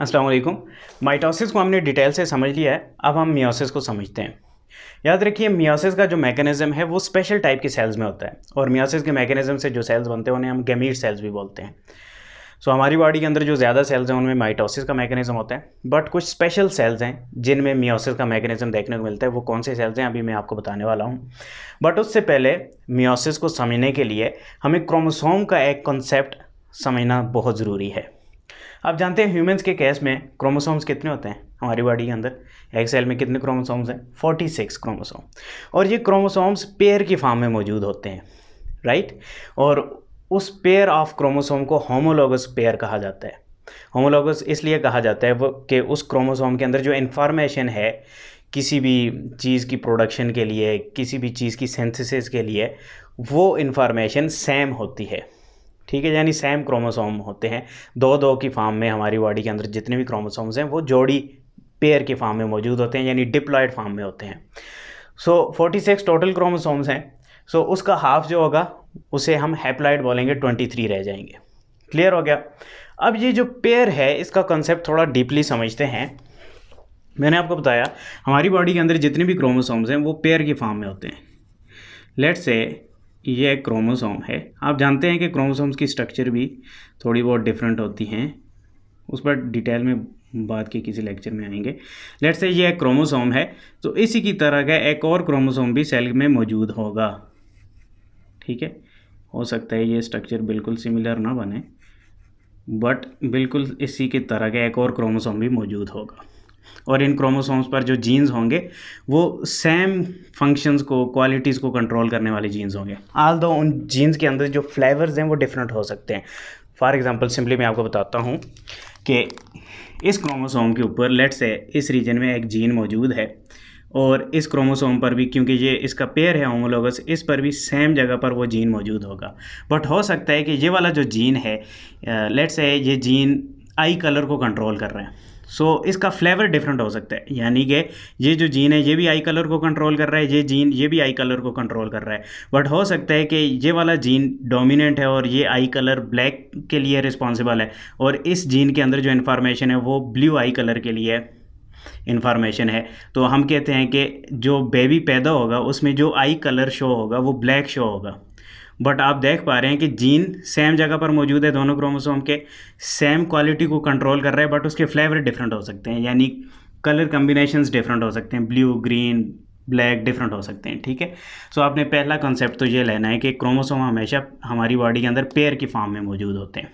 अस्सलाम वालेकुम माइटोसिस को हमने डिटेल से समझ लिया है अब हम मियोसिस को समझते हैं याद रखिए मियोसिस का जो मैकेनिज्म है वो स्पेशल टाइप की सेल्स में होता है और मियोसिस के मैकेनिज्म से जो सेल्स बनते हैं उन्हें हम गैमीट सेल्स भी बोलते हैं सो so, हमारी बॉडी के अंदर जो ज़्यादा सेल्स हैं उनमें माइटोसिस का मैकेनिज्म होता है बट कुछ स्पेशल सेल्स हैं जिनमें मियोसिस का मैकेनिज्म देखने को मिलता है वो कौन से सेल्स हैं अभी मैं आपको बताने वाला हूँ बट उससे पहले मियोसिस को समझने के लिए हमें क्रोमोसोम का एक कॉन्सेप्ट समझना बहुत ज़रूरी है आप जानते हैं ह्यूमंस के केस में क्रोमोसोम्स कितने होते हैं हमारी बॉडी के अंदर एक सेल में कितने क्रोमोसोम्स हैं 46 क्रोमोसोम और ये क्रोमोसोम्स पेयर की फॉर्म में मौजूद होते हैं राइट और उस पेयर ऑफ क्रोमोसोम को होमोलोगस पेयर कहा जाता है होमोलोगस इसलिए कहा जाता है वो कि उस क्रोमोसोम के अंदर जो इन्फॉर्मेशन है किसी भी चीज़ की प्रोडक्शन के लिए किसी भी चीज़ की सेंथिस के लिए वो इन्फॉर्मेशन सेम होती है ठीक है यानी सेम क्रोमोसोम होते हैं दो दो की फार्म में हमारी बॉडी के अंदर जितने भी क्रोमोसोम्स हैं वो जोड़ी पेयर के फार्म में मौजूद होते हैं यानी डिप्लॉयड फार्म में होते हैं so forty six total chromosomes हैं सो so, उसका हाफ जो होगा उसे हम हैप्लाइड बोलेंगे ट्वेंटी थ्री रह जाएंगे क्लियर हो गया अब ये जो पेयर है इसका कंसेप्ट थोड़ा डीपली समझते हैं मैंने आपको बताया हमारी बॉडी के अंदर जितने भी क्रोमोसोम्स हैं वो पेयर के फॉर्म में होते हैं लेट से ये क्रोमोसोम है आप जानते हैं कि क्रोमोसोम्स की स्ट्रक्चर भी थोड़ी बहुत डिफरेंट होती हैं उस पर डिटेल में बाद के किसी लेक्चर में आएंगे लेट्स से ये क्रोमोसोम है तो इसी की तरह का एक और क्रोमोसोम भी सेल में मौजूद होगा ठीक है हो सकता है ये स्ट्रक्चर बिल्कुल सिमिलर ना बने बट बिल्कुल इसी की तरह का एक और क्रोमोसोम भी मौजूद होगा और इन क्रोमोसोम्स पर जो जीन्स होंगे वो सेम फंक्शंस को क्वालिटीज़ को कंट्रोल करने वाले जीन्स होंगे आल दो उन जीन्स के अंदर जो फ्लेवर्स हैं वो डिफरेंट हो सकते हैं फॉर एग्ज़ाम्पल सिंपली मैं आपको बताता हूँ कि इस क्रोमोसोम के ऊपर लेट्स से इस रीजन में एक जीन मौजूद है और इस क्रोमोसोम पर भी क्योंकि ये इसका पेयर है होमोलोगस इस पर भी सेम जगह पर वो जीन मौजूद होगा बट हो सकता है कि ये वाला जो जीन है लेट्स से ये जीन आई कलर को कंट्रोल कर रहे हैं सो so, इसका फ्लेवर डिफरेंट हो सकता है यानी कि ये जो जीन है ये भी आई कलर को कंट्रोल कर रहा है ये जीन ये भी आई कलर को कंट्रोल कर रहा है बट हो सकता है कि ये वाला जीन डोमिनेंट है और ये आई कलर ब्लैक के लिए रिस्पॉन्सिबल है और इस जीन के अंदर जो इन्फॉर्मेशन है वो ब्लू आई कलर के लिए इन्फॉर्मेशन है तो हम कहते हैं कि जो बेबी पैदा होगा उसमें जो आई कलर शो होगा वो ब्लैक शो होगा बट आप देख पा रहे हैं कि जीन सेम जगह पर मौजूद है दोनों क्रोमोसोम के सेम क्वालिटी को कंट्रोल कर रहे हैं बट उसके फ्लेवर डिफरेंट हो सकते हैं यानी कलर कम्बिनेशन डिफरेंट हो सकते हैं ब्लू ग्रीन ब्लैक डिफरेंट हो सकते हैं ठीक है सो so, आपने पहला कॉन्सेप्ट तो ये लेना है कि क्रोमोसोम हमेशा हमारी बॉडी के अंदर पेयर की फॉर्म में मौजूद होते हैं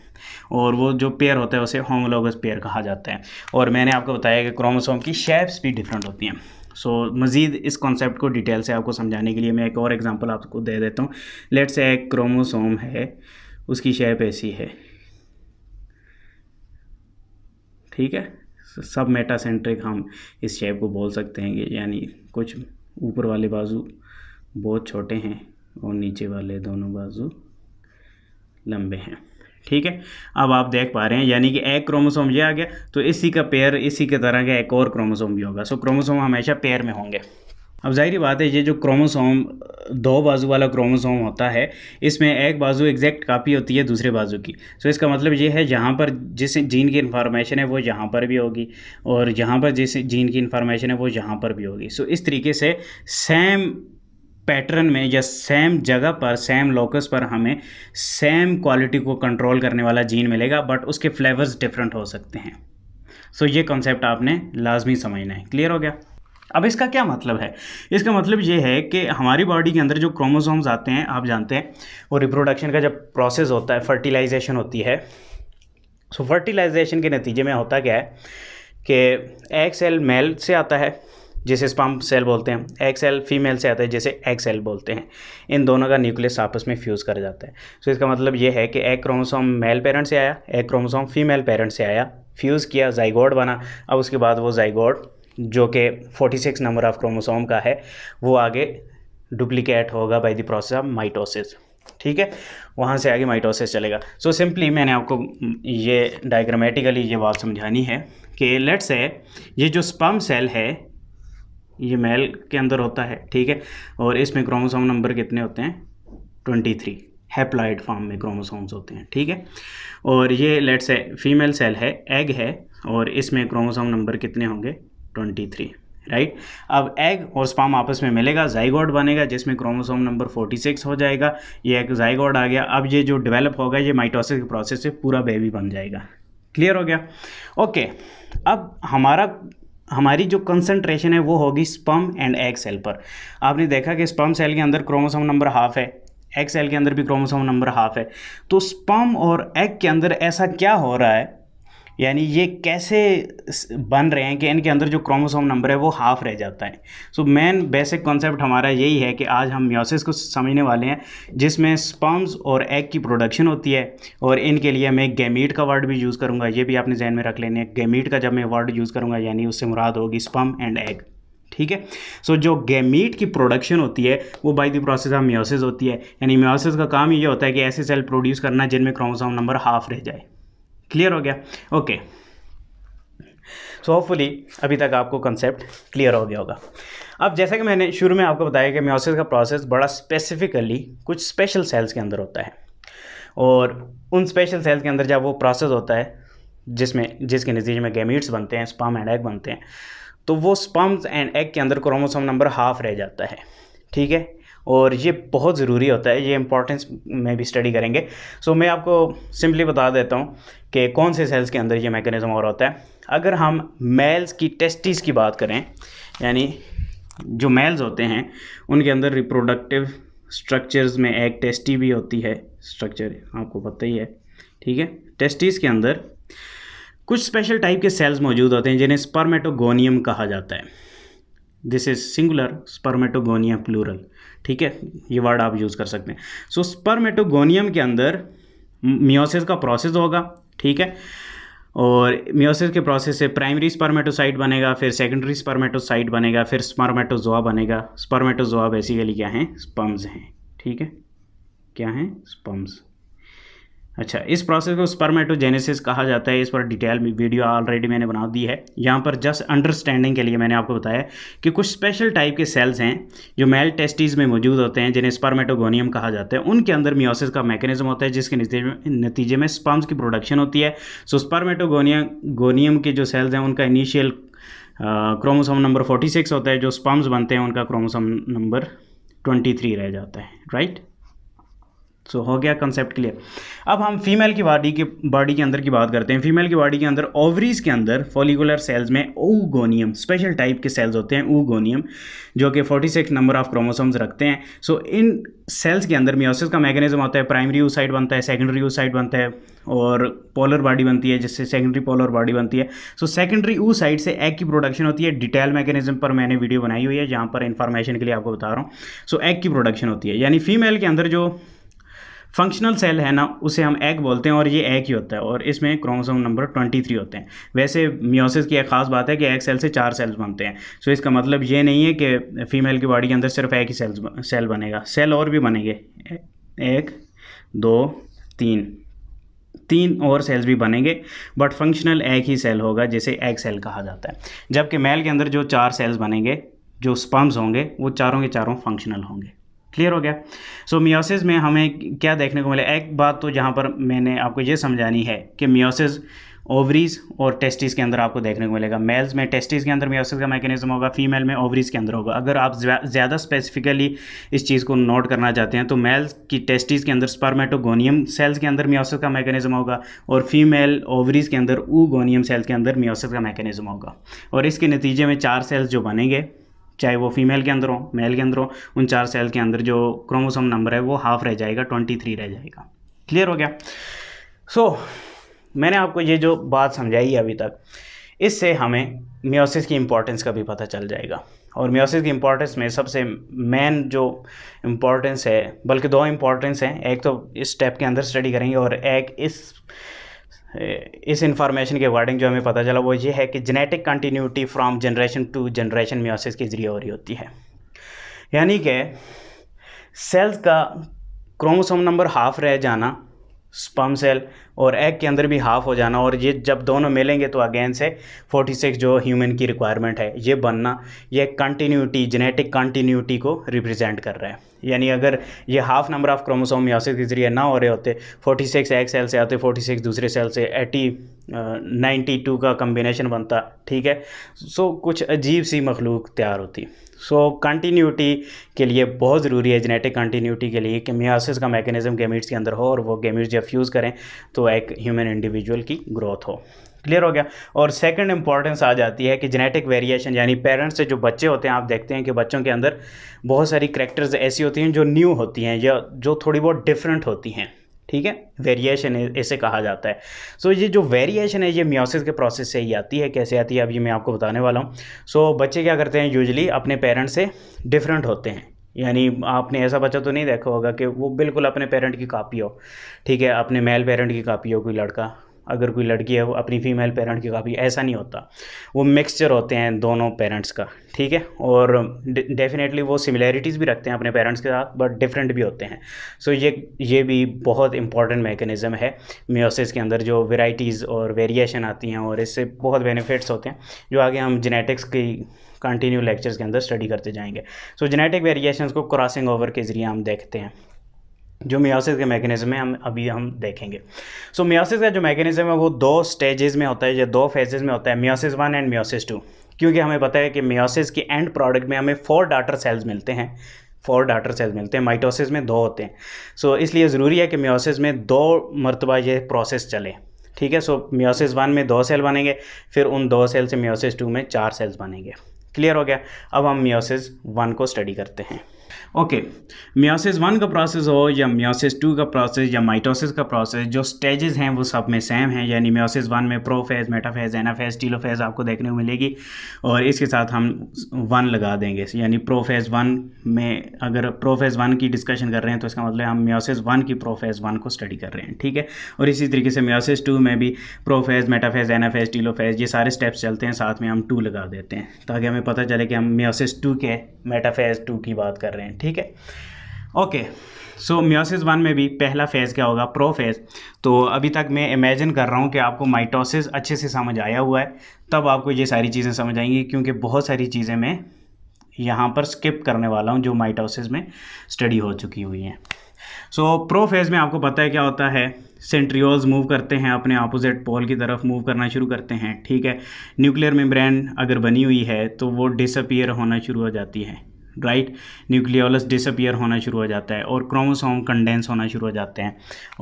और वो जो पेयर होता है उसे होमोलोगस पेयर कहा जाता है और मैंने आपको बताया कि क्रोमोसोम की शेप्स भी डिफरेंट होती हैं सो so, मज़ीद इस कॉन्सेप्ट को डिटेल से आपको समझाने के लिए मैं एक और एग्ज़ाम्पल आपको दे देता हूँ लेट्स ए एक क्रोमोसोम है उसकी शेप ऐसी है ठीक है सब मेटासेंट्रिक हम इस शेप को बोल सकते हैं यानी कुछ ऊपर वाले बाजू बहुत छोटे हैं और नीचे वाले दोनों बाजू लंबे हैं ठीक है अब आप देख पा रहे हैं यानी कि एक क्रोमोसोम ये आ गया तो इसी का पेयर इसी के तरह का एक और क्रोमोसोम भी होगा सो क्रोमोसोम हमेशा पेयर में होंगे अब जाहिर बात है ये जो क्रोमोसोम दो बाजू वाला क्रोमोसोम होता है इसमें एक बाजू एग्जैक्ट कापी होती है दूसरे बाजू की सो so, इसका मतलब ये है जहाँ पर जिस जीन की इन्फॉर्मेशन है वो यहाँ पर भी होगी और जहाँ पर जिस जीन की इन्फॉर्मेशन है वो यहाँ पर भी होगी सो so, इस तरीके से सेम पैटर्न में या सेम जगह पर सेम लोकस पर हमें सेम क्वालिटी को कंट्रोल करने वाला जीन मिलेगा बट उसके फ्लेवर्स डिफरेंट हो सकते हैं सो so, ये कॉन्सेप्ट आपने लाजमी समझना है क्लियर हो गया अब इसका क्या मतलब है इसका मतलब ये है कि हमारी बॉडी के अंदर जो क्रोमोसोम्स आते हैं आप जानते हैं वो रिप्रोडक्शन का जब प्रोसेस होता है फर्टिलाइजेशन होती है सो so, फर्टिलाइजेशन के नतीजे में होता क्या है कि एक्स एल मेल से आता है जिसे स्पम सेल बोलते हैं एग सेल फीमेल से आता है जैसे एग सेल बोलते हैं इन दोनों का न्यूक्लियस आपस में फ्यूज़ कर जाता है सो so, इसका मतलब ये है कि एक क्रोमोसोम मेल पेरेंट से आया एक क्रोमोसोम फीमेल पेरेंट से आया फ्यूज़ किया जाइगोड बना अब उसके बाद वो जाइगोड जो कि 46 नंबर ऑफ क्रोमोसोम का है वो आगे डुप्लीकेट होगा by the process of mitosis ठीक है वहाँ से आगे माइटोसिस चलेगा सो so, सिंपली मैंने आपको ये डायग्रामेटिकली ये बात समझानी है कि लेट्स है ये जो स्पम सेल है ये मेल के अंदर होता है ठीक है और इसमें क्रोमोसोम नंबर कितने होते हैं ट्वेंटी थ्री हैप्लाइड फॉर्म में क्रोमोसोम्स होते हैं ठीक है और ये लेट से फीमेल सेल है एग है और इसमें क्रोमोसोम नंबर कितने होंगे ट्वेंटी थ्री राइट अब एग और स्पाम आपस में मिलेगा जाइगॉड बनेगा जिसमें क्रोमोसोम नंबर 46 हो जाएगा ये एक जाइगॉड आ गया अब ये जो डिवेलप होगा ये माइटोसिस के प्रोसेस से पूरा बेबी बन जाएगा क्लियर हो गया ओके अब हमारा हमारी जो कंसंट्रेशन है वो होगी स्पम एंड एग सेल पर आपने देखा कि स्पम सेल के अंदर क्रोमोसोम नंबर हाफ है एग सेल के अंदर भी क्रोमोसोम नंबर हाफ है तो स्पम और एग के अंदर ऐसा क्या हो रहा है यानी ये कैसे बन रहे हैं कि इनके अंदर जो क्रोमोसोम नंबर है वो हाफ रह जाता है सो मेन बेसिक कॉन्सेप्ट हमारा यही है कि आज हम म्योसिस को समझने वाले हैं जिसमें स्पर्म्स और एग की प्रोडक्शन होती है और इनके लिए मैं गैमीट का वर्ड भी यूज़ करूँगा ये भी आपने जहन में रख लेने गैमीट का जब मैं वर्ड यूज़ करूँगा यानी उससे मुराद होगी स्पम एंड एग ठीक है सो जो गैमीट की प्रोडक्शन होती है वो by the process of meiosis होती है यानी म्योसिस का काम ये होता है कि ऐसे सेल प्रोड्यूस करना जिनमें क्रोमोसोम नंबर हाफ रह जाए क्लियर हो गया ओके सो होपफुली अभी तक आपको कंसेप्ट क्लियर हो गया होगा अब जैसा कि मैंने शुरू में आपको बताया कि म्योसिस का प्रोसेस बड़ा स्पेसिफिकली कुछ स्पेशल सेल्स के अंदर होता है और उन स्पेशल सेल्स के अंदर जब वो प्रोसेस होता है जिसमें जिसके नतीजे में गैमिट्स बनते हैं स्पम एंड एग बनते हैं तो वो स्पम्स एंड एग के अंदर क्रोमोसोम नंबर हाफ रह जाता है ठीक है और ये बहुत ज़रूरी होता है ये इंपॉर्टेंस में भी स्टडी करेंगे सो मैं आपको सिंपली बता देता हूँ कि कौन से सेल्स के अंदर ये मैकेनिज़्म और होता है अगर हम मेल्स की टेस्टिस की बात करें यानी जो मेल्स होते हैं उनके अंदर रिप्रोडक्टिव स्ट्रक्चर्स में एक टेस्टी भी होती है स्ट्रक्चर आपको पता ही है ठीक है टेस्टिस के अंदर कुछ स्पेशल टाइप के सेल्स मौजूद होते हैं जिन्हें स्पर्मेटोगोनियम कहा जाता है this is singular spermatogonia plural ठीक है ये वर्ड आप यूज़ कर सकते हैं सो so, स्पर्मेटोगोनियम के अंदर मियोसिस का प्रोसेस होगा ठीक है और मियोसिस के प्रोसेस से प्राइमरी स्पर्मेटोसाइट बनेगा फिर सेकेंडरी स्पर्मेटोसाइट बनेगा फिर स्पर्मेटोजोआ बनेगा स्पर्मेटोजोआ बेसिकली क्या हैं स्पम्स हैं ठीक है क्या हैं स्पम्स अच्छा इस प्रोसेस को स्पर्मेटोजेनेसिस कहा जाता है इस पर डिटेल वीडियो ऑलरेडी मैंने बना दी है यहाँ पर जस्ट अंडरस्टैंडिंग के लिए मैंने आपको बताया कि कुछ स्पेशल टाइप के सेल्स हैं जो मेल टेस्टिस में मौजूद होते हैं जिन्हें स्पर्मेटोगोनियम कहा जाता है उनके अंदर मियोसिस का मैकेनिज्म होता है जिसके नतीजे में स्पम्स की प्रोडक्शन होती है सो स्पर्मेटोगोनियम गोनियम के जो सेल्स हैं उनका इनिशियल क्रोमोसोम नंबर फोर्टी होता है जो स्पम्स बनते हैं उनका क्रोमोसोम नंबर ट्वेंटी रह जाता है राइट सो हो गया कंसेप्ट क्लियर अब हम फीमेल की बॉडी के बॉडी के अंदर की बात करते हैं फीमेल की बॉडी के अंदर ओवरीज के अंदर फॉलिकुलर सेल्स में ओगोनियम स्पेशल टाइप के सेल्स होते हैं ओगोनियम जो कि 46 नंबर ऑफ क्रोमोसोम्स रखते हैं सो so, इन सेल्स के अंदर मियोसिस का मैकेनिज्म होता है प्राइमरी यूसाइड बनता है सेकेंडरी यूसाइड बनता है और पोलर बॉडी बनती है जिससे सेकेंडरी पोलर बॉडी बनती है सो सेकेंडरी ऊ साइड से एग की प्रोडक्शन होती है डिटेल मैकेनिज्म पर मैंने वीडियो बनाई हुई है जहाँ पर इन्फॉर्मेशन के लिए आपको बता रहा हूँ सो so, एग की प्रोडक्शन होती है यानी फीमेल के अंदर जो फंक्शनल सेल है ना उसे हम एग बोलते हैं और ये एग ही होता है और इसमें क्रोमोसोम नंबर ट्वेंटी थ्री होते हैं वैसे म्योसिस की एक खास बात है कि एग सेल से चार सेल्स बनते हैं सो इसका मतलब ये नहीं है कि फीमेल की बॉडी के अंदर सिर्फ एक ही सेल्स सेल बनेगा सेल और भी बनेंगे एक दो तीन तीन और सेल्स भी बनेंगे बट फंक्शनल एग ही सेल होगा जिसे एग सेल कहा जाता है जबकि मेल के अंदर जो चार सेल्स बनेंगे जो स्पम्स होंगे वो चारों के चारों फंक्शनल होंगे क्लियर हो गया सो so, मियोसिस में हमें क्या देखने को मिले एक बात तो जहाँ पर मैंने आपको ये समझानी है कि मियोसिस ओवरीज और टेस्टिस के अंदर आपको देखने को मिलेगा मेल्स में टेस्टिस के अंदर मियोसिस का मैकेनिज्म होगा फीमेल में ओवरीज के अंदर होगा अगर आप ज़्यादा स्पेसिफिकली इस चीज़ को नोट करना चाहते हैं तो मेल्स की टेस्टिस के अंदर स्पर्मेटोगोनियम सेल्स के अंदर मियोसिस का मैकेनिज्म होगा और फीमेल ओवरीज के अंदर ऊगोनियम सेल्स के अंदर मियोसिस का मैकेनिज्म होगा और इसके नतीजे में चार सेल्स जो बनेंगे चाहे वो फीमेल के अंदर हो मेल के अंदर हो उन चार सेल के अंदर जो क्रोमोसोम नंबर है वो हाफ रह जाएगा ट्वेंटी थ्री रह जाएगा क्लियर हो गया सो so, मैंने आपको ये जो बात समझाई है अभी तक इससे हमें म्योसिस की इम्पोर्टेंस का भी पता चल जाएगा और म्योसिस की इम्पोर्टेंस में सबसे मेन जो इम्पोर्टेंस है बल्कि दो इम्पोर्टेंस हैं एक तो इस स्टेप के अंदर स्टडी करेंगे और एक इस इस इन्फॉर्मेशन के अकॉर्डिंग जो हमें पता चला वो ये है कि genetic continuity from generation to generation meiosis के ज़रिए हो रही होती है यानी कि सेल्स का क्रोमोसोम नंबर हाफ रह जाना स्पम सेल और एग के अंदर भी हाफ हो जाना और ये जब दोनों मिलेंगे तो अगेन से 46 जो ह्यूमन की रिक्वायरमेंट है ये बनना ये कंटिन्यूटी जेनेटिक कंटिन्यूटी को रिप्रेजेंट कर रहा है यानी अगर ये हाफ नंबर ऑफ क्रोमोसोम यासिस के ज़रिए ना हो रहे होते 46 एक सेल से आते 46 दूसरे सेल से 80 टू का कम्बिनेशन बनता ठीक है सो कुछ अजीब सी मखलूक तैयार होती सो so, कंटिन्यूटी के लिए बहुत ज़रूरी है जेनेटिक कंटिन्यूटी के लिए कि मियासिस का मैकेनिज़्म गेमिट्स के अंदर हो और वो गेमिट्स जब फ्यूज़ करें तो एक ह्यूमन इंडिविजुअल की ग्रोथ हो क्लियर हो गया और सेकंड इंपॉर्टेंस आ जाती है कि जेनेटिक वेरिएशन यानी पेरेंट्स से जो बच्चे होते हैं आप देखते हैं कि बच्चों के अंदर बहुत सारी करेक्टर्स ऐसी होती हैं जो न्यू होती हैं या जो थोड़ी बहुत डिफरेंट होती हैं ठीक है वेरिएशन इसे कहा जाता है सो so, ये जो वेरिएशन है ये म्योसिस के प्रोसेस से ही आती है कैसे आती है अभी मैं आपको बताने वाला हूँ सो so, बच्चे क्या करते हैं यूजली अपने पेरेंट्स से डिफरेंट होते हैं यानी आपने ऐसा बच्चा तो नहीं देखा होगा कि वो बिल्कुल अपने पेरेंट की कापी हो ठीक है अपने मेल पेरेंट की कापी हो कोई लड़का अगर कोई लड़की है वो अपनी फीमेल पेरेंट की काफ़ी ऐसा नहीं होता वो मिक्सचर होते हैं दोनों पेरेंट्स का ठीक है और डेफिनेटली वो सिमिलैरिटीज़ भी रखते हैं अपने पेरेंट्स के साथ बट डिफरेंट भी होते हैं सो so, ये ये भी बहुत इंपॉर्टेंट मेकनिज़म है म्योसिस के अंदर जो वेराइटीज़ और वेरिएशन आती हैं और इससे बहुत बेनिफिट्स होते हैं जो आगे हम जेनेटिक्स की कंटिन्यू लेक्चर्स के अंदर स्टडी करते जाएंगे सो जेनेटिक वेरिएशन को क्रॉसिंग ओवर के ज़रिए हम देखते हैं जो मियासिस के मैकेनिज्म है हम अभी हम देखेंगे सो so, मियासिस का जो मैकेनिज्म है वो दो स्टेजेस में होता है या दो फेजेस में होता है meiosis one and meiosis two क्योंकि हमें पता है कि मियासिस के एंड प्रोडक्ट में हमें फोर डाटर सेल्स मिलते हैं फोर डाटर सेल्स मिलते हैं माइटोसिस में दो होते हैं सो so, इसलिए ज़रूरी है कि मियोसिस में दो मरतबा ये प्रोसेस चले ठीक है सो so, मियोसिस वन में दो सेल बनेंगे फिर उन दो सेल से मियोसिस टू में चार सेल्स बनेंगे क्लियर हो गया अब हम मियोसिस वन को स्टडी करते हैं ओके म्योसिस वन का प्रोसेस हो या म्योसिस टू का प्रोसेस या माइटोसिस का प्रोसेस जो स्टेजेस हैं वो सब में सेम हैं यानी म्योसिस वन में प्रोफेज मेटाफेज एनाफेज टीलोफेज आपको देखने को मिलेगी और इसके साथ हम वन लगा देंगे यानी प्रोफेज वन में अगर प्रोफेज वन की डिस्कशन कर रहे हैं तो इसका मतलब हम म्योसिस वन की प्रोफेज वन को स्टडी कर रहे हैं ठीक है और इसी तरीके से म्योसिस टू में भी प्रोफेज मेटाफेज एनाफेज टीलोफेज ये सारे स्टेप्स चलते हैं साथ में हम टू लगा देते हैं ताकि हमें पता चले कि हम म्योसिस टू के मेटाफेज टू की बात कर रहे हैं ठीक है ओके सो म्योसिस वन में भी पहला फेज़ क्या होगा प्रोफेज तो अभी तक मैं इमेजिन कर रहा हूँ कि आपको माइटोसिस अच्छे से समझ आया हुआ है तब आपको ये सारी चीज़ें समझ आएंगी क्योंकि बहुत सारी चीज़ें मैं यहाँ पर स्किप करने वाला हूँ जो माइटोसिस में स्टडी हो चुकी हुई हैं सो so, प्रोफेज में आपको पता है क्या होता है सेंट्रियोल्स मूव करते हैं अपने अपोजिट पोल की तरफ मूव करना शुरू करते हैं ठीक है न्यूक्लियर मेम्ब्रेन अगर बनी हुई है तो वो डिसअपियर होना शुरू हो जाती है राइट न्यूक्लियोलस डिसअपियर होना शुरू हो जाता है और क्रोमोसोम कंडेंस होना शुरू हो जाते हैं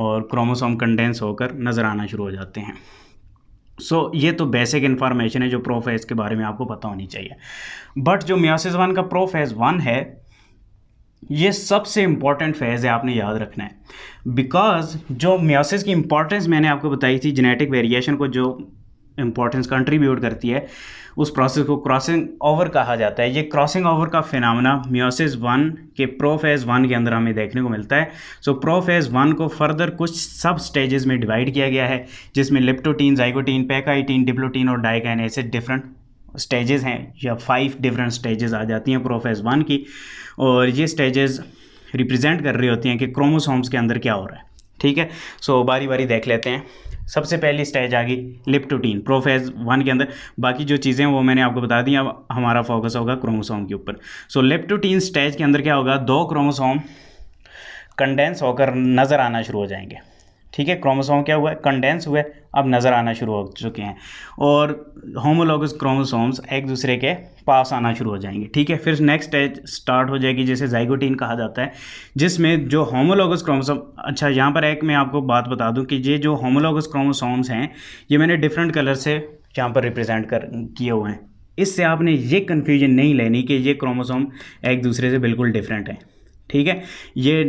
और क्रोमोसोम कंडेंस होकर नज़र आना शुरू हो जाते हैं सो so, ये तो बेसिक इन्फॉर्मेशन है जो प्रोफेज के बारे में आपको पता होनी चाहिए बट जो म्यासिस वन का प्रोफेज वन है ये सबसे इम्पॉर्टेंट फेज़ है आपने याद रखना है बिकॉज जो म्यासिस की इंपॉर्टेंस मैंने आपको बताई थी जेनेटिक वेरिएशन को जो इम्पोर्टेंस कंट्रीब्यूट करती है उस प्रोसेस को क्रॉसिंग ओवर कहा जाता है ये क्रॉसिंग ओवर का फिनमना म्योसिस वन के प्रोफेज़ वन के अंदर हमें देखने को मिलता है सो प्रोफेज़ वन को फर्दर कुछ सब स्टेजेस में डिवाइड किया गया है जिसमें लिप्टोटीन जाइकोटीन पैकाइटीन डिप्लोटीन और डाइकाइन ऐसे डिफरेंट स्टेजेस हैं या फाइव डिफरेंट स्टेजेस आ जाती हैं प्रोफेज वन की और ये स्टेजेस रिप्रेजेंट कर रही होती हैं कि क्रोमोसोम्स के अंदर क्या हो रहा है ठीक है सो बारी बारी देख लेते हैं सबसे पहली स्टेज आ गई लिप्टोटीन प्रोफेज वन के अंदर बाकी जो चीज़ें वो मैंने आपको बता दी अब हमारा फोकस होगा क्रोमोसोम के ऊपर सो लिप्टोटीन स्टेज के अंदर क्या होगा दो क्रोमोसोम कंडेंस होकर नज़र आना शुरू हो जाएंगे ठीक है क्रोमोसोम क्या हुआ है कंडेंस हुए अब नज़र आना शुरू हो चुके हैं और होमोलोगस क्रोमोसोम्स एक दूसरे के पास आना शुरू हो जाएंगे ठीक है फिर नेक्स्ट स्टेज स्टार्ट हो जाएगी जिसे जाइगोटीन कहा जाता है जिसमें जो होमोलोगस क्रोमोसोम अच्छा यहाँ पर एक मैं आपको बात बता दूँ कि ये जो होमोलोगस क्रोमोसोम्स हैं ये मैंने डिफरेंट कलर से यहाँ पर रिप्रजेंट कर किए हुए हैं इससे आपने ये कन्फ्यूजन नहीं लेनी कि ये क्रोमोसोम एक दूसरे से बिल्कुल डिफरेंट हैं ठीक है ये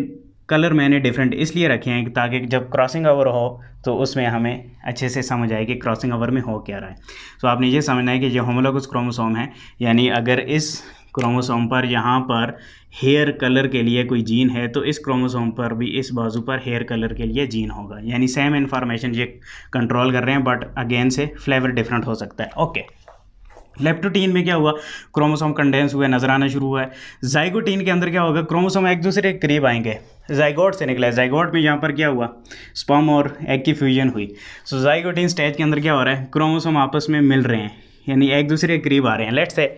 कलर मैंने डिफरेंट इसलिए रखे हैं ताकि जब क्रॉसिंग ओवर हो तो उसमें हमें अच्छे से समझ आए कि क्रॉसिंग ओवर में हो क्या रहा है तो आपने ये समझना है कि जो होमोलोगस क्रोमोसोम है यानी अगर इस क्रोमोसोम पर यहाँ पर हेयर कलर के लिए कोई जीन है तो इस क्रोमोसोम पर भी इस बाजू पर हेयर कलर के लिए जीन होगा यानी सेम इन्फॉर्मेशन ये कंट्रोल कर रहे हैं बट अगेन से फ्लेवर डिफरेंट हो सकता है ओके okay. लेप्टोटीन में क्या हुआ क्रोमोसोम कंडेंस हुए नजर आना शुरू हुआ है जाइगोटीन के अंदर क्या होगा क्रोमोसोम एक दूसरे के करीब आएंगे जाइगोट से निकला है जाइगोट में यहाँ पर क्या हुआ स्पम और एग की फ्यूजन हुई सो so, जाइगोटीन स्टेज के अंदर क्या हो रहा है क्रोमोसोम आपस में मिल रहे हैं यानी एक दूसरे के करीब आ रहे हैं लेट से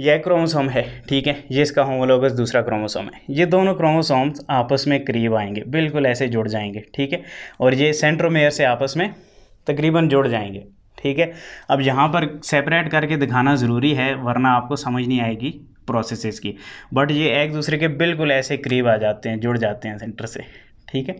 यह क्रोमोसोम है ठीक है ये इसका होमोलोगस दूसरा क्रोमोसोम है ये दोनों क्रोमोसोम्स आपस में करीब आएंगे बिल्कुल ऐसे जुड़ जाएंगे ठीक है और ये सेंट्रोमेयर से आपस में तकरीबन जुड़ जाएंगे ठीक है अब यहाँ पर सेपरेट करके दिखाना ज़रूरी है वरना आपको समझ नहीं आएगी प्रोसेसेस की बट ये एक दूसरे के बिल्कुल ऐसे करीब आ जाते हैं जुड़ जाते हैं सेंटर से ठीक है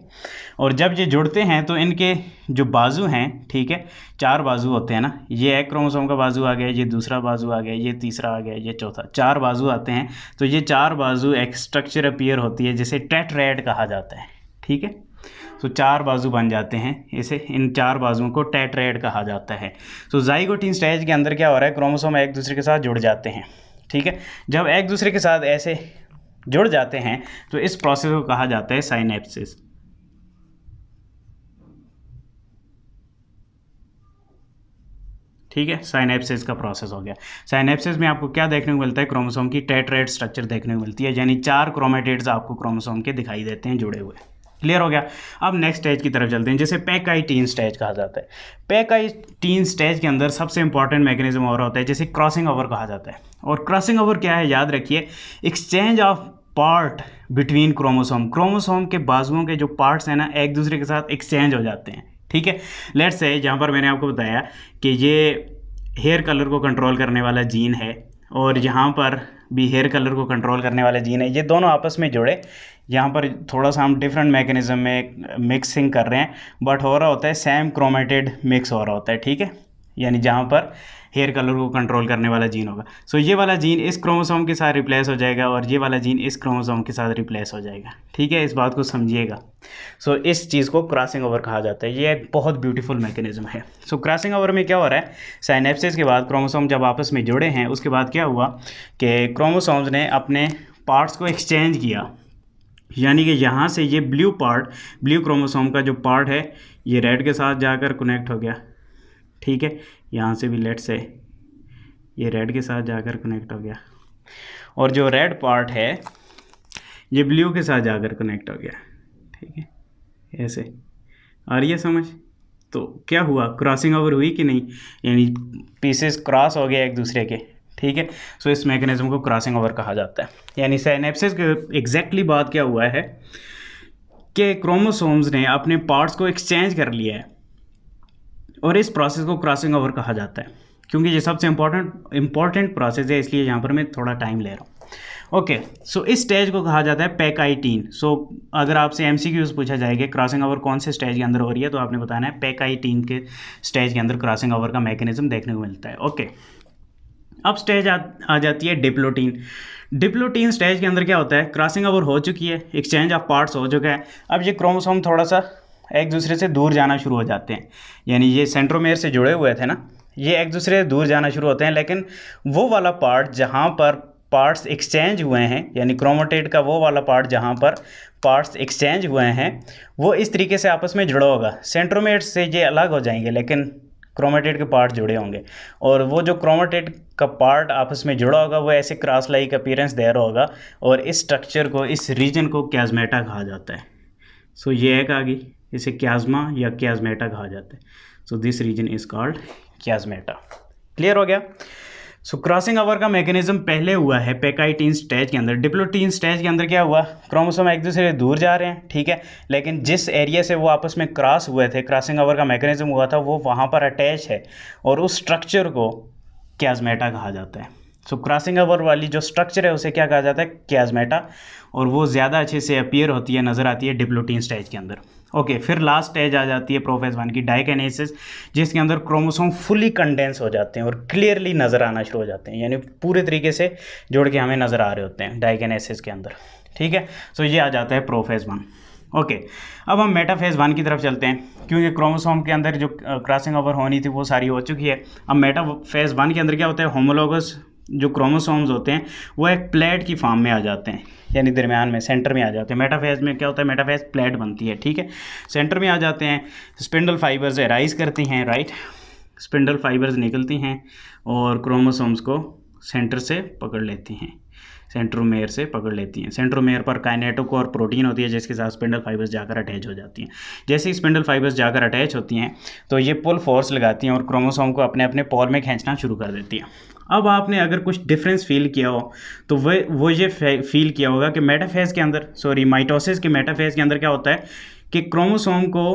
और जब ये जुड़ते हैं तो इनके जो बाजू हैं ठीक है चार बाजू होते हैं ना ये एक क्रोमोसोम का बाजू आ गया ये दूसरा बाजू आ गया ये तीसरा आ गया ये चौथा चार बाजू आते हैं तो ये चार बाजू एक स्ट्रक्चर अपीयर होती है जिसे रेड कहा जाता है ठीक है तो चार बाजू बन जाते हैं इसे इन चार बाजुओं को टेट्रेड कहा जाता है तो जाइगोटीन स्टेज के अंदर क्या हो रहा है क्रोमोसोम एक दूसरे के साथ जुड़ जाते हैं ठीक है जब एक दूसरे के साथ ऐसे जुड़ जाते हैं तो इस प्रोसेस को कहा जाता है साइनेप्सिस ठीक है साइनेप्सिस का प्रोसेस हो गया साइनेप्सिस में आपको क्या देखने को मिलता है क्रोमोसोम की टेट्रेड स्ट्रक्चर देखने को मिलती है यानी चार क्रोमेटेड्स आपको क्रोमोसोम के दिखाई देते हैं जुड़े हुए क्लियर हो गया अब नेक्स्ट स्टेज की तरफ चलते हैं जिसे टीन स्टेज कहा जाता है टीन स्टेज के अंदर सबसे इंपॉर्टेंट मैकेनिज्म और होता है जैसे क्रॉसिंग ओवर कहा जाता है और क्रॉसिंग ओवर क्या है याद रखिए exchange of part between chromosome chromosome के बाजुओं के जो पार्ट्स हैं ना एक दूसरे के साथ एक्सचेंज हो जाते हैं ठीक है लेट्स से जहाँ पर मैंने आपको बताया कि ये हेयर कलर को कंट्रोल करने वाला जीन है और यहाँ पर भी हेयर कलर को कंट्रोल करने वाला जीन है ये दोनों आपस में जुड़े यहाँ पर थोड़ा सा हम डिफरेंट मैकेनिज़्म में मिक्सिंग कर रहे हैं बट हो रहा होता है सेम क्रोमेटेड मिक्स हो रहा होता है ठीक है यानी जहाँ पर हेयर कलर को कंट्रोल करने वाला जीन होगा सो so, ये वाला जीन इस क्रोमोसोम के साथ रिप्लेस हो जाएगा और ये वाला जीन इस क्रोमोसोम के साथ रिप्लेस हो जाएगा ठीक है इस बात को समझिएगा सो so, इस चीज़ को क्रॉसिंग ओवर कहा जाता है ये एक बहुत ब्यूटीफुल मैकेनिज्म है सो so, क्रॉसिंग ओवर में क्या हो रहा है साइनेप्सिस के बाद क्रोमोसोम जब आपस में जुड़े हैं उसके बाद क्या हुआ कि क्रोमोसोम्स ने अपने पार्ट्स को एक्सचेंज किया यानी कि यहाँ से ये ब्लू पार्ट ब्लू क्रोमोसोम का जो पार्ट है ये रेड के साथ जाकर कनेक्ट हो गया ठीक है यहाँ से भी लेट से ये रेड के साथ जाकर कनेक्ट हो गया और जो रेड पार्ट है ये ब्लू के साथ जाकर कनेक्ट हो गया ठीक है ऐसे आ रही है समझ तो क्या हुआ क्रॉसिंग ओवर हुई कि नहीं यानी पीसेस क्रॉस हो गए एक दूसरे के ठीक है सो इस मैकेनिज्म को क्रॉसिंग ओवर कहा जाता है यानी साइनेप्सिस के एग्जैक्टली बात क्या हुआ है कि क्रोमोसोम्स ने अपने पार्ट्स को एक्सचेंज कर लिया है और इस प्रोसेस को क्रॉसिंग ओवर कहा जाता है क्योंकि ये सबसे इंपॉर्टेंट इंपॉर्टेंट प्रोसेस है इसलिए यहाँ पर मैं थोड़ा टाइम ले रहा हूँ ओके okay, सो so इस स्टेज को कहा जाता है पैकाइटीन सो so, अगर आपसे एम सी क्यूज़ पूछा जाएगा क्रॉसिंग ओवर कौन से स्टेज के अंदर हो रही है तो आपने बताना है पैक पैकाइटीन के स्टेज के अंदर क्रॉसिंग ओवर का मैकेनिज्म देखने को मिलता है ओके okay. अब स्टेज आ, आ जाती है डिप्लोटीन डिप्लोटीन स्टेज के अंदर क्या होता है क्रॉसिंग ओवर हो चुकी है एक्सचेंज ऑफ पार्ट्स हो चुका है अब ये क्रोमोसोम थोड़ा सा एक दूसरे से दूर जाना शुरू हो जाते हैं यानी ये सेंट्रोमेयर से जुड़े हुए थे ना ये एक दूसरे से दूर जाना शुरू होते हैं लेकिन वो वाला पार्ट जहाँ पर पार्ट्स एक्सचेंज हुए हैं यानी क्रोमोटेड का वो वाला पार्ट जहाँ पर पार्ट्स एक्सचेंज हुए हैं वो इस तरीके से आपस में जुड़ा होगा सेंट्रोमेट से ये अलग हो जाएंगे लेकिन क्रोमेटेड के पार्ट जुड़े होंगे और वो जो क्रोमाटेड का पार्ट आपस में जुड़ा होगा वो ऐसे क्रॉस लाइक अपीयरेंस दे रहा होगा और इस स्ट्रक्चर को इस रीजन को क्याजमेटा कहा जाता है सो so, ये एक आ गई इसे क्याजमा या क्याजमेटा कहा जाता है so this region is called chiasmata clear हो गया सो क्रॉसिंग ओवर का मैकेनिज्म पहले हुआ है पेकाइटीन स्टेज के अंदर डिप्लोटीन स्टेज के अंदर क्या हुआ क्रोमोसोम एक दूसरे से दूर जा रहे हैं ठीक है लेकिन जिस एरिया से वो आपस में क्रॉस हुए थे क्रॉसिंग ओवर का मैकेनिज्म हुआ था वो वहाँ पर अटैच है और उस स्ट्रक्चर को क्याजमेटा कहा जाता है सो क्रॉसिंग ओवर वाली जो स्ट्रक्चर है उसे क्या कहा जाता है क्याजमेटा और वो ज़्यादा अच्छे से अपियर होती है नज़र आती है डिप्लोटीन स्टेज के अंदर ओके okay, फिर लास्ट स्टेज आ जाती है प्रोफेज वन की डायकेनेसिस जिसके अंदर क्रोमोसोम फुली कंडेंस हो जाते हैं और क्लियरली नज़र आना शुरू हो जाते हैं यानी पूरे तरीके से जोड़ के हमें नज़र आ रहे होते हैं डायकेनेसिस के अंदर ठीक है सो ये आ जाता है प्रोफेज वन ओके okay, अब हम मेटाफेज वन की तरफ चलते हैं क्योंकि क्रोमोसोम के अंदर जो क्रॉसिंग ओवर होनी थी वो सारी हो चुकी है अब मेटाफेज वन के अंदर क्या होता है होमोलोगस जो क्रोमोसोम्स होते हैं वो एक प्लेट की फॉर्म में आ जाते हैं यानी दरमियान में सेंटर में आ जाते हैं मेटाफेज में क्या होता है मेटाफेज प्लेट बनती है ठीक है सेंटर में आ जाते हैं स्पिंडल फाइबर्स राइज करती हैं राइट स्पिंडल फाइबर्स निकलती हैं और क्रोमोसोम्स को सेंटर से पकड़ लेती हैं सेंट्रोमेयर से पकड़ लेती हैं सेंट्रोमेयर पर और प्रोटीन होती है जिसके साथ स्पेंडल फाइबर्स जाकर अटैच हो जाती हैं जैसे ही स्पेंडल फाइबर्स जाकर अटैच होती हैं तो ये पुल फोर्स लगाती हैं और क्रोमोसोम को अपने अपने पॉल में खींचना शुरू कर देती हैं अब आपने अगर कुछ डिफरेंस फील किया हो तो वह वो ये फील किया होगा कि मेटाफेज के अंदर सॉरी माइटोसिस के मेटाफेज के अंदर क्या होता है कि क्रोमोसोम को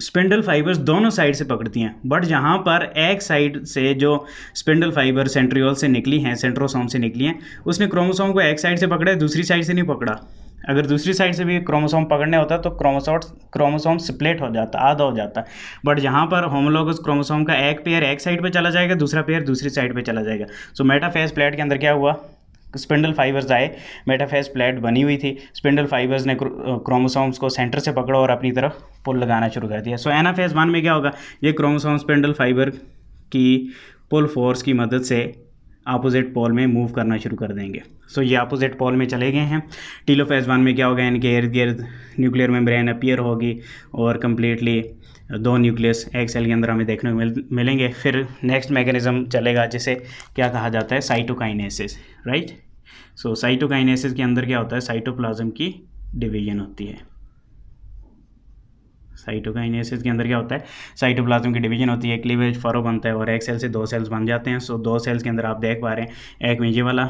स्पिंडल फाइबर्स दोनों साइड से पकड़ती हैं बट जहाँ पर एक साइड से जो स्पिंडल फाइबर सेंट्रियोल से निकली हैं सेंट्रोसोम से निकली हैं उसने क्रोमोसोम को एक साइड से पकड़ा है दूसरी साइड से नहीं पकड़ा अगर दूसरी साइड से भी क्रोमोसोम पकड़ने होता तो क्रोमोसोट क्रोमोसोम स्प्लिट हो जाता आधा हो जाता बट यहाँ पर होमोलोगस क्रोमोसोम का एक पेयर एक साइड पे चला जाएगा दूसरा पेयर दूसरी साइड पे चला जाएगा सो मेटाफेस प्लेट के अंदर क्या हुआ स्पिंडल फाइबर्स आए मेटाफेज प्लेट बनी हुई थी स्पिंडल फाइबर्स ने क्रोमोसोम्स को सेंटर से पकड़ा और अपनी तरफ पुल लगाना शुरू कर दिया सो so, फेज़ वन में क्या होगा ये क्रोमोसोम स्पिंडल फाइबर की पुल फोर्स की मदद से अपोजिट पोल में मूव करना शुरू कर देंगे सो so, ये अपोजिट पोल में चले गए हैं टीलो फेज़ वन में क्या होगा इनके इर्द गिर्द न्यूक्लियर मेम्ब्रेन अपियर होगी और कम्प्लीटली दो न्यूक्लियस एक सेल के अंदर हमें देखने को मिल मिलेंगे फिर नेक्स्ट मैकेनिज्म चलेगा जिसे क्या कहा जाता है साइटोकाइनेसिस राइट सो साइटोकाइनेसिस के अंदर क्या होता है साइटोप्लाज्म की डिवीजन होती है साइटोकाइनेसिस के अंदर क्या होता है साइटोप्लाज्म की डिवीजन होती है क्लीवेज फरो बनता है और एक सेल से दो सेल्स बन जाते हैं सो दो सेल्स के अंदर आप देख पा रहे हैं एक में ये वाला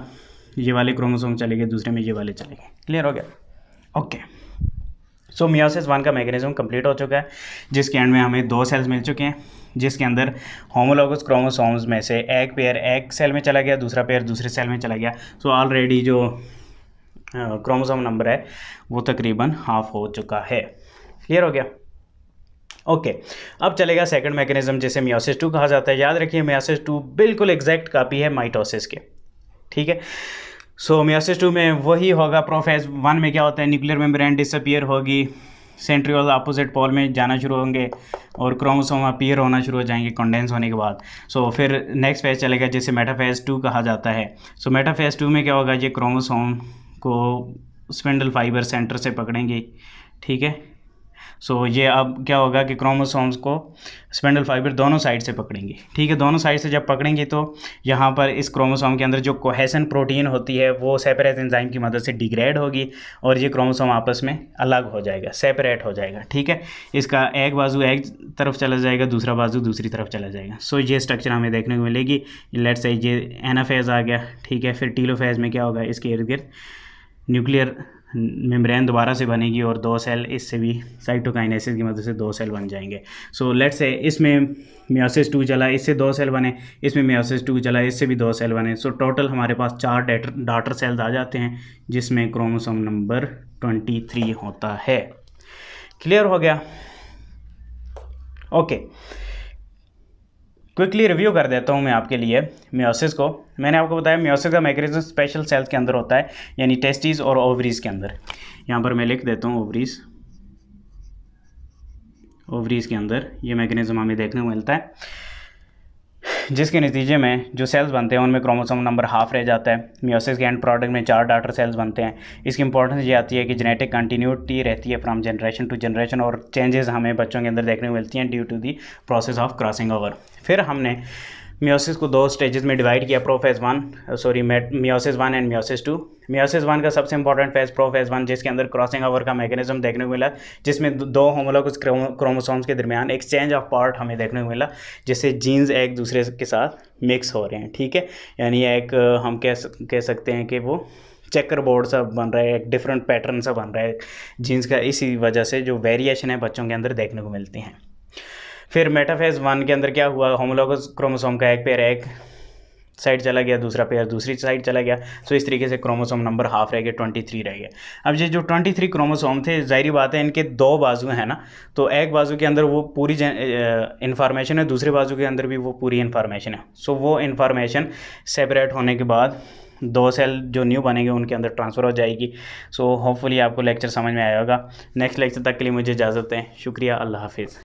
ये वाले क्रोमोसोम चले गए दूसरे में ये वाले चले गए क्लियर हो गया okay okay. So meiosis one का मैकेनिज्म कंप्लीट हो चुका है जिसके एंड में हमें दो सेल्स मिल चुके हैं जिसके अंदर होमोलॉगस क्रोमोसोम्स में से एक पेयर एक सेल में चला गया दूसरा पेयर दूसरे सेल में चला गया सो so, ऑलरेडी जो क्रोमोसोम uh, नंबर है वो तकरीबन हाफ हो चुका है क्लियर हो गया ओके okay. अब चलेगा सेकंड मैकेनिज्म जिसे मियोसिस टू कहा जाता है याद रखिए मियोसिस टू बिल्कुल एग्जैक्ट कापी है माइटोसिस के ठीक है सो म्योसिस टू में वही होगा प्रोफेज़ वन में क्या होता है न्यूक्लियर मेम्ब्रेन डिसअपियर होगी सेंट्रियल अपोजिट पोल में जाना शुरू होंगे और क्रोमोसोम अपीयर होना शुरू हो जाएंगे कंडेंस होने के बाद सो so, फिर नेक्स्ट फेज चलेगा जिसे मेटाफेज टू कहा जाता है सो मेटाफेज टू में क्या होगा ये क्रोमोसोम को स्पेंडल फाइबर सेंटर से पकड़ेंगे ठीक है सो so, ये अब क्या होगा कि क्रोमोसोम्स को स्पेंडल फाइबर दोनों साइड से पकड़ेंगे ठीक है दोनों साइड से जब पकड़ेंगे तो यहाँ पर इस क्रोमोसोम के अंदर जो कोहेसन प्रोटीन होती है वो सेपरेट एंजाइम की मदद से डिग्रेड होगी और ये क्रोमोसोम आपस में अलग हो जाएगा सेपरेट हो जाएगा ठीक है इसका एक बाजू एक तरफ चला जाएगा दूसरा बाजू दूसरी तरफ चला जाएगा सो so, ये स्ट्रक्चर हमें देखने को मिलेगी लेट से ये एनाफेज आ गया ठीक है फिर टीलोफेज में क्या होगा इसके इर्द गिर्द न्यूक्लियर मेम्ब्रेन दोबारा से बनेगी और दो सेल इससे भी साइटोकाइनेसिस की मदद मतलब से दो सेल बन जाएंगे सो लेट्स से इसमें म्योसिस टू चला इससे दो सेल बने इसमें म्योसिस टू चला इससे भी दो सेल बने सो so, टोटल हमारे पास चार डेटर डाटर सेल्स आ जाते हैं जिसमें क्रोमोसोम नंबर ट्वेंटी थ्री होता है क्लियर हो गया ओके okay. क्विकली रिव्यू कर देता हूँ मैं आपके लिए म्योसिस को मैंने आपको बताया म्योसिस का मैकेनिज्म स्पेशल सेल्स के अंदर होता है यानी टेस्टिस और ओवरीज के अंदर यहाँ पर मैं लिख देता हूँ ओवरीज ओवरीज के अंदर ये मैकेनिज्म हमें देखने को मिलता है जिसके नतीजे में जो सेल्स बनते हैं उनमें क्रोमोसोम नंबर हाफ रह जाता है म्योसिस के एंड प्रोडक्ट में चार डाटर सेल्स बनते हैं इसकी इंपॉर्टेंस ये आती है कि जेनेटिक कंटिन्यूटी रहती है फ्राम जनरेशन टू जनरेशन और चेंजेस हमें बच्चों के अंदर देखने को मिलती हैं due to the process of crossing over फिर हमने मियोसिस को दो स्टेजेस में डिवाइड किया prophase one sorry meiosis one and meiosis two meiosis one का सबसे इंपॉर्टेंट फेज प्रोफेज वन जिसके अंदर क्रॉसिंग ओवर का मैकेनिज्म देखने को मिला जिसमें दो होमोलोग क्रोमोसोम्स के दरमियान एक्सचेंज ऑफ पार्ट हमें देखने को मिला जिससे जीन्स एक दूसरे के साथ मिक्स हो रहे हैं ठीक है यानी एक uh, हम कह कह सकते हैं कि वो चेकर बोर्ड सा बन रहा है एक डिफरेंट पैटर्न सा बन रहा है जीन्स का इसी वजह से जो वेरिएशन है बच्चों के अंदर देखने को मिलती हैं फिर मेटाफेज वन के अंदर क्या हुआ होमोलोगस क्रोमोसोम का एक पेयर एक साइड चला गया दूसरा पेयर दूसरी साइड चला गया सो इस तरीके से क्रोमोसोम नंबर हाफ रह गया ट्वेंटी थ्री रह गया अब ये जो ट्वेंटी थ्री क्रोमोसोम थे जाहिर बात है इनके दो बाजू हैं ना तो एक बाजू के अंदर वो पूरी इन्फॉर्मेशन है दूसरे बाजू के अंदर भी वो पूरी इन्फॉर्मेशन है सो वो इन्फॉर्मेशन सेपरेट होने के बाद दो सेल जो न्यू बनेंगे उनके अंदर ट्रांसफ़र हो जाएगी सो होपफुली आपको लेक्चर समझ में आया होगा नेक्स्ट लेक्चर तक के लिए मुझे इजाज़त दें शुक्रिया अल्लाह हाफिज़